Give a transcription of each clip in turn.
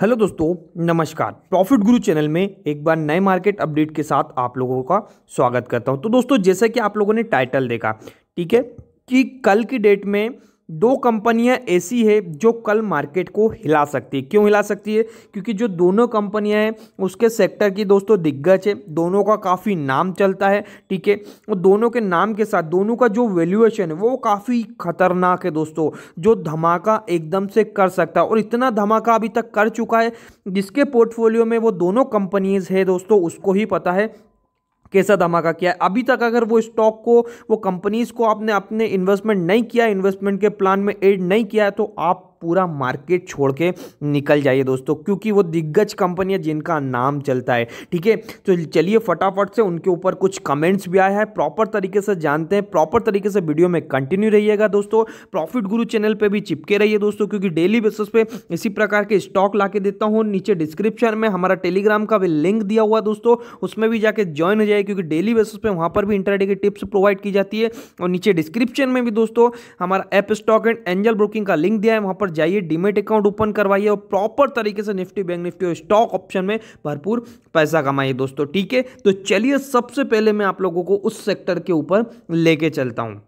hello दोस्तों नमस्कार profit गुरु चैनल में एक बार नए मार्केट अपडेट के साथ आप लोगों का स्वागत करता हूं तो दोस्तों जैसा कि आप लोगों ने टाइटल देखा ठीक है कि कल की डेट में दो कंपनियां ऐसी है जो कल मार्केट को हिला सकती है क्यों हिला सकती है क्योंकि जो दोनों कंपनियां हैं उसके सेक्टर की दोस्तों दिग्गज है दोनों का काफ़ी नाम चलता है ठीक है और दोनों के नाम के साथ दोनों का जो वैल्यूएशन है वो काफ़ी खतरनाक है दोस्तों जो धमाका एकदम से कर सकता है और इतना धमाका अभी तक कर चुका है जिसके पोर्टफोलियो में वो दोनों कंपनीज है दोस्तों उसको ही पता है कैसा धमाका किया है अभी तक अगर वो स्टॉक को वो कंपनीज को आपने अपने इन्वेस्टमेंट नहीं किया इन्वेस्टमेंट के प्लान में एड नहीं किया है तो आप पूरा मार्केट छोड़ के निकल जाइए दोस्तों क्योंकि वो दिग्गज कंपनी है जिनका नाम चलता है ठीक है तो चलिए फटाफट से उनके ऊपर कुछ कमेंट्स भी आया है प्रॉपर तरीके से जानते हैं प्रॉपर तरीके से वीडियो में कंटिन्यू रहिएगा दोस्तों प्रॉफिट गुरु चैनल पर भी चिपके रहिए दोस्तों क्योंकि डेली बेसिस पे इसी प्रकार के स्टॉक ला देता हूँ नीचे डिस्क्रिप्शन में हमारा टेलीग्राम का भी लिंक दिया हुआ दोस्तों उसमें भी जाके ज्वाइन हो जाए क्योंकि डेली बेसिस पे वहाँ पर भी इंटरडे की टिप्स प्रोवाइड की जाती है और नीचे डिस्क्रिप्शन में भी दोस्तों हमारा Upstox and Angel Broking का लिंक दिया है वहाँ पर जाइए डिमेट अकाउंट ओपन करवाइए और प्रॉपर तरीके से निफ्टी बैंक निफ्टी और स्टॉक ऑप्शन में भरपूर पैसा कमाइए दोस्तों ठीक है तो चलिए सबसे पहले मैं आप लोगों को उस सेक्टर के ऊपर लेके चलता हूँ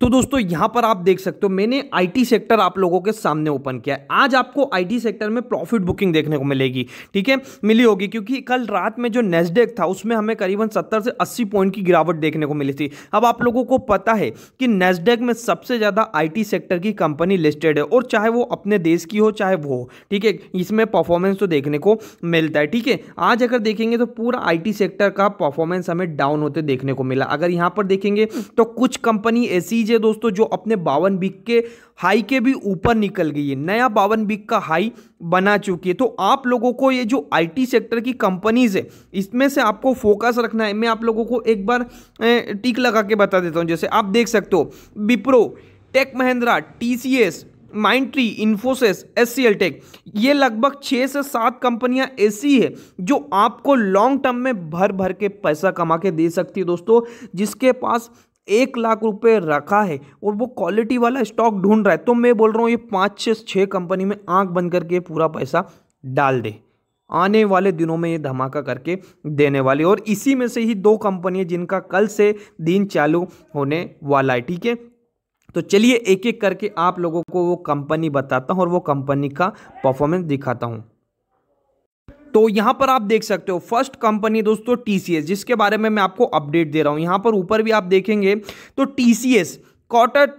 तो दोस्तों यहां पर आप देख सकते हो मैंने आईटी सेक्टर आप लोगों के सामने ओपन किया है आज आपको आईटी सेक्टर में प्रॉफिट बुकिंग देखने को मिलेगी ठीक है मिली होगी क्योंकि कल रात में जो नेस्डेक था उसमें हमें करीबन सत्तर से अस्सी पॉइंट की गिरावट देखने को मिली थी अब आप लोगों को पता है कि नेस्डेक में सबसे ज़्यादा आई सेक्टर की कंपनी लिस्टेड है और चाहे वो अपने देश की हो चाहे वो हो ठीक है इसमें परफॉर्मेंस तो देखने को मिलता है ठीक है आज अगर देखेंगे तो पूरा आई सेक्टर का परफॉर्मेंस हमें डाउन होते देखने को मिला अगर यहां पर देखेंगे तो कुछ कंपनी ऐसी लीजिए दोस्तों जो अपने बावन बिक के हाई के भी ऊपर निकल गई है नया बावन बिक का हाई बना चुकी है तो आप लोगों को ये जो आईटी सेक्टर की कंपनीज है इसमें से आपको फोकस रखना है मैं आप लोगों को एक बार टिक लगा के बता देता हूँ जैसे आप देख सकते हो Wipro Tech Mahindra T C S Mindtree Infosys S C L tech ये लगभग छः से सात कंपनियां ऐसी है जो आपको लॉन्ग टर्म में भर भर के पैसा कमा के दे सकती है दोस्तों जिसके पास एक लाख रुपए रखा है और वो क्वालिटी वाला स्टॉक ढूंढ रहा है तो मैं बोल रहा हूँ ये पाँच से छः कंपनी में आंख बंद करके पूरा पैसा डाल दे आने वाले दिनों में ये धमाका करके देने वाली और इसी में से ही दो कंपनी है जिनका कल से दिन चालू होने वाला है ठीक है तो चलिए एक एक करके आप लोगों को वो कंपनी बताता हूँ और वो कंपनी का परफॉर्मेंस दिखाता हूँ तो यहां पर आप देख सकते हो फर्स्ट कंपनी दोस्तों टीसीएस जिसके बारे में मैं आपको अपडेट दे रहा हूं यहां पर ऊपर भी आप देखेंगे तो टीसीएस क्वार्टर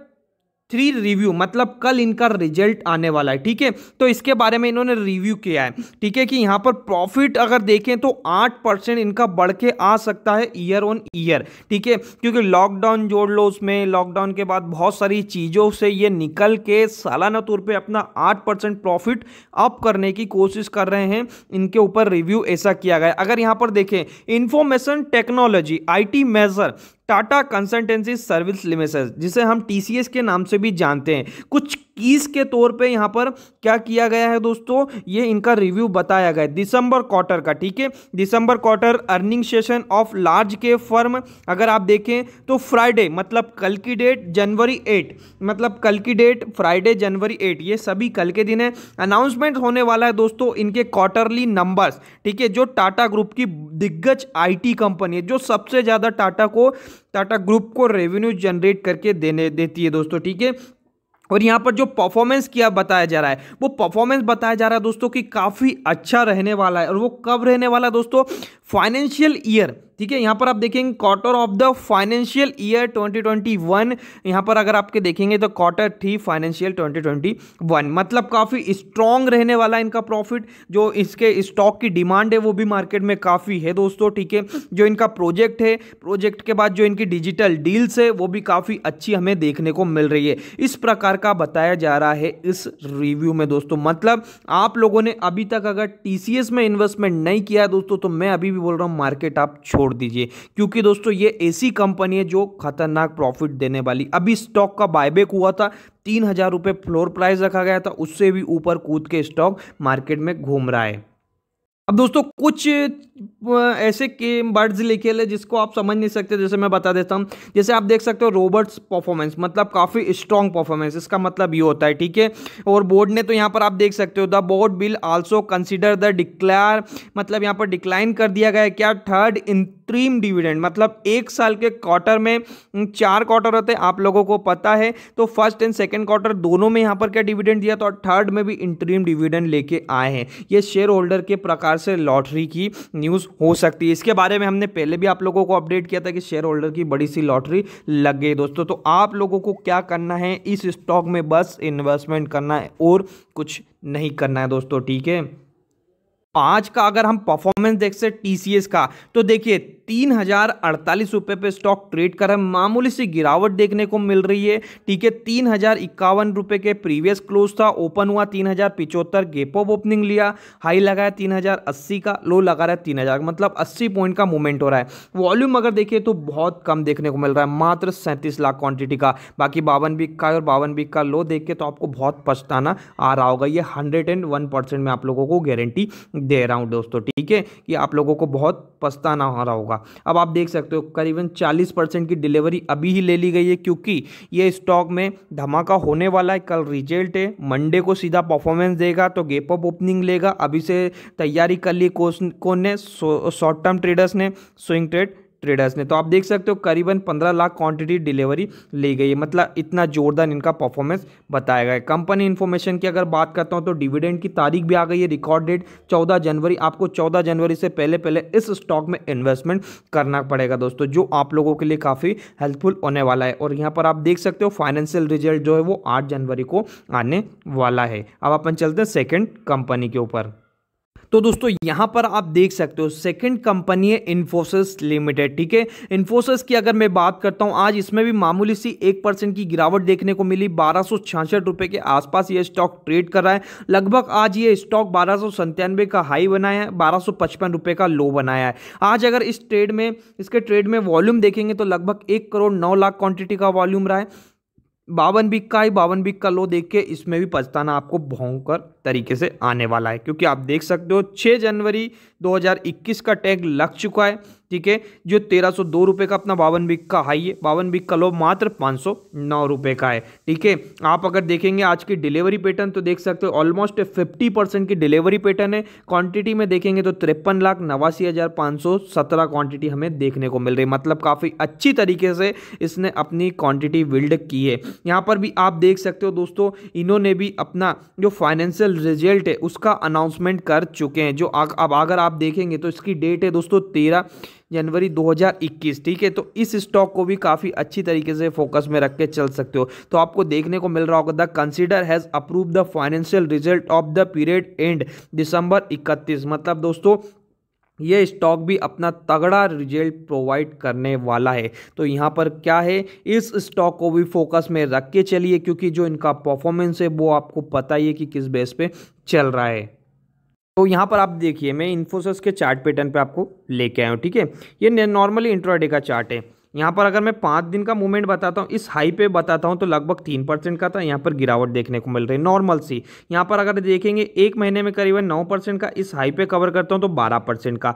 थ्री रिव्यू मतलब कल इनका रिजल्ट आने वाला है ठीक है तो इसके बारे में इन्होंने रिव्यू किया है ठीक है कि यहाँ पर प्रॉफिट अगर देखें तो आठ परसेंट इनका बढ़ के आ सकता है ईयर ऑन ईयर ठीक है क्योंकि लॉकडाउन जोड़ लो उसमें लॉकडाउन के बाद बहुत सारी चीज़ों से ये निकल के सालाना तौर पर अपना आठ परसेंट प्रॉफिट अप करने की कोशिश कर रहे हैं इनके ऊपर रिव्यू ऐसा किया गया अगर यहाँ पर देखें information technology IT major Tata consultancy service limited जिसे हम टी के नाम से भी जानते हैं कुछ कीस के तौर पे यहाँ पर क्या किया गया है दोस्तों ये इनका रिव्यू बताया गया है दिसंबर क्वार्टर का ठीक है दिसंबर quarter earning session of large के फर्म अगर आप देखें तो फ्राइडे मतलब कल की डेट जनवरी एट मतलब कल की डेट फ्राइडे जनवरी एट ये सभी कल के दिन है अनाउंसमेंट होने वाला है दोस्तों इनके क्वार्टरली नंबर्स ठीक है जो टाटा ग्रुप की दिग्गज आईटी कंपनी है जो सबसे ज़्यादा टाटा को टाटा ग्रुप को रेवेन्यू जनरेट करके देने देती है दोस्तों ठीक है और यहाँ पर जो परफॉर्मेंस किया बताया जा रहा है वो परफॉर्मेंस बताया जा रहा है दोस्तों कि काफ़ी अच्छा रहने वाला है और वो कब रहने वाला है दोस्तों फाइनेंशियल ईयर ठीक है यहाँ पर आप देखेंगे quarter of the financial year 2021 यहाँ पर अगर आपके देखेंगे तो क्वार्टर थ्री फाइनेंशियल 2021 मतलब काफ़ी स्ट्रांग रहने वाला इनका प्रॉफिट जो इसके स्टॉक की डिमांड है वो भी मार्केट में काफ़ी है दोस्तों ठीक है जो इनका प्रोजेक्ट है प्रोजेक्ट के बाद जो इनकी डिजिटल डील्स है वो भी काफ़ी अच्छी हमें देखने को मिल रही है इस प्रकार का बताया जा रहा है इस रिव्यू में दोस्तों मतलब आप लोगों ने अभी तक अगर टी में इन्वेस्टमेंट नहीं किया है दोस्तों तो मैं अभी भी बोल रहा हूँ मार्केट आप छोड़ दीजिए क्योंकि दोस्तों ये ऐसी कंपनी है जो खतरनाक प्रॉफिट देने वाली अभी स्टॉक का बायबैक हुआ था तीन हज़ार रुपये फ्लोर प्राइस रखा गया था उससे भी ऊपर कूद के स्टॉक मार्केट में घूम रहा है अब दोस्तों कुछ ऐसे के बर्ड्स लिखे ले जिसको आप समझ नहीं सकते जैसे मैं बता देता हूँ जैसे आप देख सकते हो रोबर्ट्स परफॉर्मेंस मतलब काफ़ी स्ट्रॉन्ग परफॉर्मेंस इसका मतलब ये होता है ठीक है और बोर्ड ने तो यहाँ पर आप देख सकते हो the board will also consider the declare मतलब यहाँ पर डिक्लाइन कर दिया गया है क्या थर्ड इंट्रीम डिविडेंड मतलब एक साल के क्वार्टर में चार क्वार्टर होते हैं आप लोगों को पता है तो फर्स्ट एंड सेकेंड क्वार्टर दोनों में यहाँ पर क्या डिविडेंड दिया था और थर्ड में भी इंट्रीम डिविडेंड लेके आए हैं ये शेयर होल्डर के प्रकार से लॉटरी की न्यूज़ हो सकती है इसके बारे में हमने पहले भी आप लोगों को अपडेट किया था कि शेयर होल्डर की बड़ी सी लॉटरी लग गई दोस्तों तो आप लोगों को क्या करना है इस स्टॉक में बस इन्वेस्टमेंट करना है और कुछ नहीं करना है दोस्तों ठीक है आज का अगर हम परफॉर्मेंस देख सकते टीसीएस का तो देखिए तीन हजार अड़तालीस रुपये पे स्टॉक ट्रेड कर है मामूली सी गिरावट देखने को मिल रही है ठीक है तीन हजार इक्यावन रुपये के प्रीवियस क्लोज था ओपन हुआ तीन हजार पिचहत्तर गेप ऑफ ओपनिंग लिया हाई लगाया तीन हजार अस्सी का लो लगा रहा है तीन हजार मतलब अस्सी पॉइंट का मूवमेंट हो रहा है वॉल्यूम अगर देखिए तो बहुत कम देखने को मिल रहा है मात्र सैंतीस लाख क्वांटिटी का बाकी बावन बीक का और बावन बीक का लो देख के तो आपको बहुत पछताना आ रहा होगा ये हंड्रेड एंड वन परसेंट में आप लोगों को गारंटी दे रहा हूँ दोस्तों ठीक है कि आप लोगों को बहुत पछताना हो रहा होगा अब आप देख सकते हो करीबन 40 परसेंट की डिलीवरी अभी ही ले ली गई है क्योंकि ये स्टॉक में धमाका होने वाला है कल रिजल्ट है मंडे को सीधा परफॉर्मेंस देगा तो गेप अप ओपनिंग लेगा अभी से तैयारी कर ली कौन ने शॉर्ट टर्म ट्रेडर्स ने स्विंग ट्रेड ट्रेडर्स ने तो आप देख सकते हो करीबन पंद्रह लाख क्वांटिटी डिलीवरी ली गई है मतलब इतना जोरदार इनका परफॉर्मेंस बताया गया है कंपनी इन्फॉर्मेशन की अगर बात करता हूँ तो डिविडेंड की तारीख भी आ गई है रिकॉर्ड डेट चौदह जनवरी आपको चौदह जनवरी से पहले पहले इस स्टॉक में इन्वेस्टमेंट करना पड़ेगा दोस्तों जो आप लोगों के लिए काफ़ी हेल्पफुल होने वाला है और यहाँ पर आप देख सकते हो फाइनेंशियल रिजल्ट जो है वो आठ जनवरी को आने वाला है अब अपन चलते हैं सेकेंड कंपनी के ऊपर तो दोस्तों यहां पर आप देख सकते हो सेकंड कंपनी है इन्फोसिस लिमिटेड ठीक है इन्फोसिस की अगर मैं बात करता हूं आज इसमें भी मामूली सी एक परसेंट की गिरावट देखने को मिली बारह रुपए के आसपास ये स्टॉक ट्रेड कर रहा है लगभग आज ये स्टॉक बारह का हाई बनाया है बारह रुपए का लो बनाया है आज अगर इस ट्रेड में इसके ट्रेड में वॉल्यूम देखेंगे तो लगभग एक करोड़ नौ लाख क्वांटिटी का वॉल्यूम रहा है बावन बिक का ही बावन बिक का लो देख के इसमें भी पछताना आपको भौंकर तरीके से आने वाला है क्योंकि आप देख सकते हो 6 जनवरी 2021 का टैग लग चुका है ठीक है जो तेरह सौ दो रुपये का अपना बावन बिक का हाई है बावन बिक का लो मात्र पाँच सौ नौ रुपये का है ठीक है आप अगर देखेंगे आज की डिलीवरी पैटर्न तो देख सकते हो ऑलमोस्ट फिफ्टी परसेंट की डिलीवरी पैटर्न है क्वांटिटी में देखेंगे तो तिरपन लाख नवासी हज़ार पाँच सौ सत्रह क्वान्टिटी हमें देखने को मिल रही है मतलब काफ़ी अच्छी तरीके से इसने अपनी क्वान्टिटी बिल्ड की है यहाँ पर भी आप देख सकते हो दोस्तों इन्होंने भी अपना जो फाइनेंशियल रिजल्ट है उसका अनाउंसमेंट कर चुके हैं जो अब अगर आप देखेंगे तो इसकी डेट है दोस्तों तेरह जनवरी 2021 ठीक है तो इस स्टॉक को भी काफ़ी अच्छी तरीके से फोकस में रख के चल सकते हो तो आपको देखने को मिल रहा होगा the consider has approve the financial result of the period end December इकतीस मतलब दोस्तों ये स्टॉक भी अपना तगड़ा रिजल्ट प्रोवाइड करने वाला है तो यहाँ पर क्या है इस स्टॉक को भी फोकस में रख के चलिए क्योंकि जो इनका परफॉर्मेंस है वो आपको पता ही है कि किस बेस पे चल रहा है तो यहाँ पर आप देखिए मैं इन्फोसिस के चार्ट पैटर्न पे आपको लेके आया हूँ ठीक है ये नॉर्मली इंट्राडे का चार्ट है यहाँ पर अगर मैं पाँच दिन का मूवमेंट बताता हूँ इस हाई पे बताता हूँ तो लगभग तीन परसेंट का था यहाँ पर गिरावट देखने को मिल रही है नॉर्मल सी यहाँ पर अगर देखेंगे एक महीने में करीबन नौ परसेंट का इस हाई पे कवर करता हूँ तो बारह परसेंट का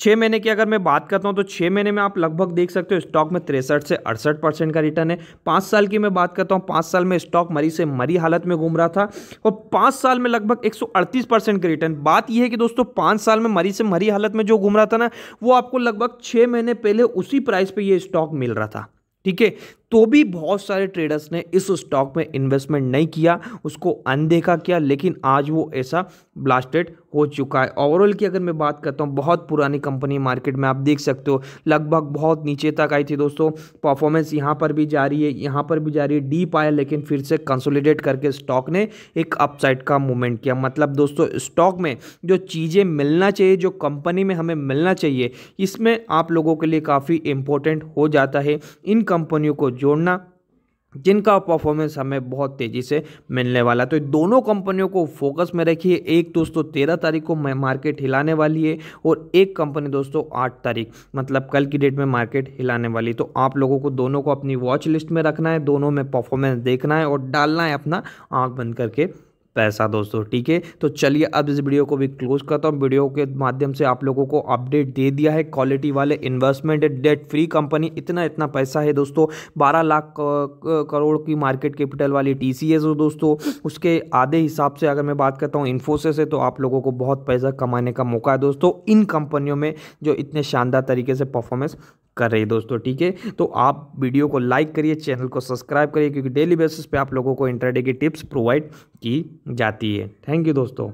छः महीने की अगर मैं बात करता हूँ तो छः महीने में आप लगभग देख सकते हो स्टॉक में तिरसठ से अड़सठ परसेंट का रिटर्न है पाँच साल की मैं बात करता हूँ पाँच साल में स्टॉक मरी से मरी हालत में घूम रहा था और पाँच साल में लगभग एक परसेंट का रिटर्न बात यह है कि दोस्तों पाँच साल में मरी से मरी हालत में जो घूम रहा था ना वो आपको लगभग छः महीने पहले उसी प्राइस पर यह स्टॉक मिल रहा था ठीक है तो भी बहुत सारे ट्रेडर्स ने इस स्टॉक में इन्वेस्टमेंट नहीं किया उसको अनदेखा किया लेकिन आज वो ऐसा ब्लास्टेड हो चुका है ओवरऑल की अगर मैं बात करता हूँ बहुत पुरानी कंपनी मार्केट में आप देख सकते हो लगभग बहुत नीचे तक आई थी दोस्तों परफॉर्मेंस यहाँ पर भी जा रही है यहाँ पर भी जा रही है डीप आया लेकिन फिर से कंसोलिडेट करके स्टॉक ने एक अपसाइड का मूवमेंट किया मतलब दोस्तों स्टॉक में जो चीज़ें मिलना चाहिए जो कंपनी में हमें मिलना चाहिए इसमें आप लोगों के लिए काफ़ी इंपॉर्टेंट हो जाता है इन कंपनियों को जोड़ना जिनका परफॉर्मेंस हमें बहुत तेज़ी से मिलने वाला है तो दोनों कंपनियों को फोकस में रखिए एक दोस्तों तेरह तारीख को मैं मार्केट हिलाने वाली है और एक कंपनी दोस्तों आठ तारीख मतलब कल की डेट में मार्केट हिलाने वाली तो आप लोगों को दोनों को अपनी वॉच लिस्ट में रखना है दोनों में परफॉर्मेंस देखना है और डालना है अपना आँख बंद करके पैसा दोस्तों ठीक है तो चलिए अब इस वीडियो को भी क्लोज करता हूँ वीडियो के माध्यम से आप लोगों को अपडेट दे दिया है क्वालिटी वाले इन्वेस्टमेंट डेट फ्री कंपनी इतना इतना पैसा है दोस्तों 12 लाख करोड़ की मार्केट कैपिटल वाली टी सी हो दोस्तों उसके आधे हिसाब से अगर मैं बात करता हूँ इन्फोसिस है तो आप लोगों को बहुत पैसा कमाने का मौका है दोस्तों इन कंपनियों में जो इतने शानदार तरीके से परफॉर्मेंस कर रही है दोस्तों ठीक है तो आप वीडियो को लाइक करिए चैनल को सब्सक्राइब करिए क्योंकि डेली बेसिस पे आप लोगों को इंटरडे की टिप्स प्रोवाइड की जाती है थैंक यू दोस्तों